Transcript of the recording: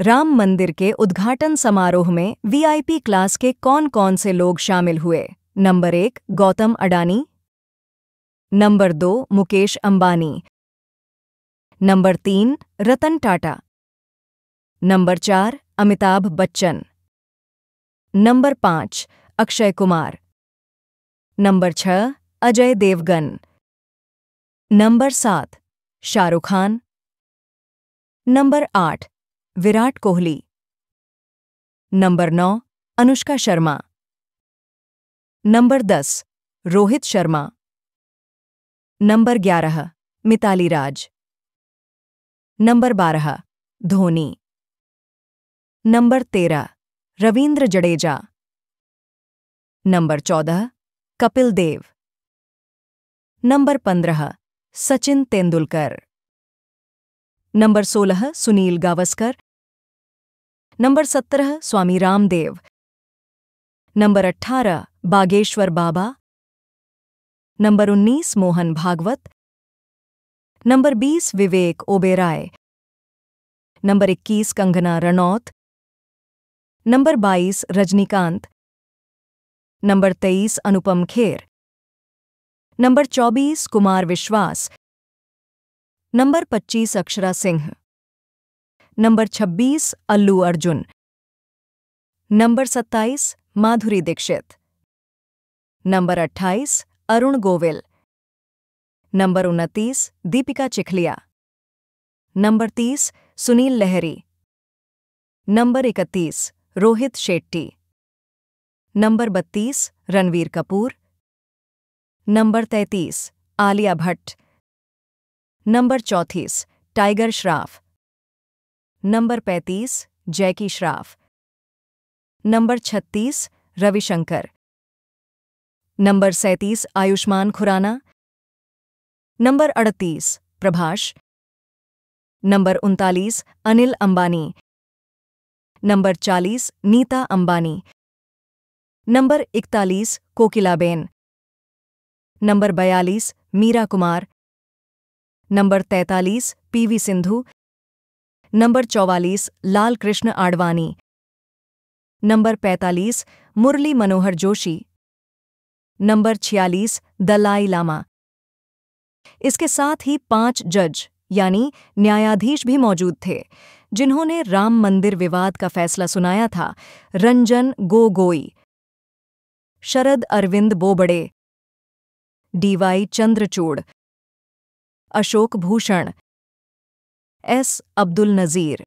राम मंदिर के उद्घाटन समारोह में वीआईपी क्लास के कौन कौन से लोग शामिल हुए नंबर एक गौतम अडानी नंबर दो मुकेश अंबानी नंबर तीन रतन टाटा नंबर चार अमिताभ बच्चन नंबर पांच अक्षय कुमार नंबर छह अजय देवगन नंबर सात शाहरुख खान नंबर आठ विराट कोहली नंबर नौ अनुष्का शर्मा नंबर दस रोहित शर्मा नंबर ग्यारह मिताली राज नंबर बारह धोनी नंबर तेरह रविंद्र जडेजा नंबर चौदह कपिल देव नंबर पंद्रह सचिन तेंदुलकर नंबर सोलह सुनील गावस्कर नंबर सत्रह स्वामी रामदेव नंबर अट्ठारह बागेश्वर बाबा नंबर उन्नीस मोहन भागवत नंबर बीस विवेक ओबेराय नंबर इक्कीस कंगना रनौत नंबर बाईस रजनीकांत नंबर तेईस अनुपम खेर नंबर चौबीस कुमार विश्वास नंबर पच्चीस Akshara Singh number 26 Allu Arjun number 27 Madhuri Dixit number 28 Arun Govil number 29 Dipika Chikhlia number 30 Sunil Lahri number 31 Rohit Shetty number 32 Ranveer Kapoor number 33 Alia Bhatt number चौंतीस Tiger Shroff number 35 Jackie Shroff number 36 Ravishankar number 37 Ayushmann Khurrana number 38 Prabhas number उनतालीस Anil Ambani number 40 Nita Ambani number 41 Kokilaben number 42 Meera Kumar number 43 P V Sindhu number चौवालीस लाल कृष्ण आडवाणी नंबर पैंतालीस मुरली मनोहर जोशी नंबर छियालीस दलाई लामा इसके साथ ही पांच जज यानी न्यायाधीश भी मौजूद थे जिन्होंने राम मंदिर विवाद का फैसला सुनाया था रंजन गोगोई शरद अरविंद बोबड़े डीवाई चंद्रचूड़ अशोक भूषण एस अब्दुल नज़ीर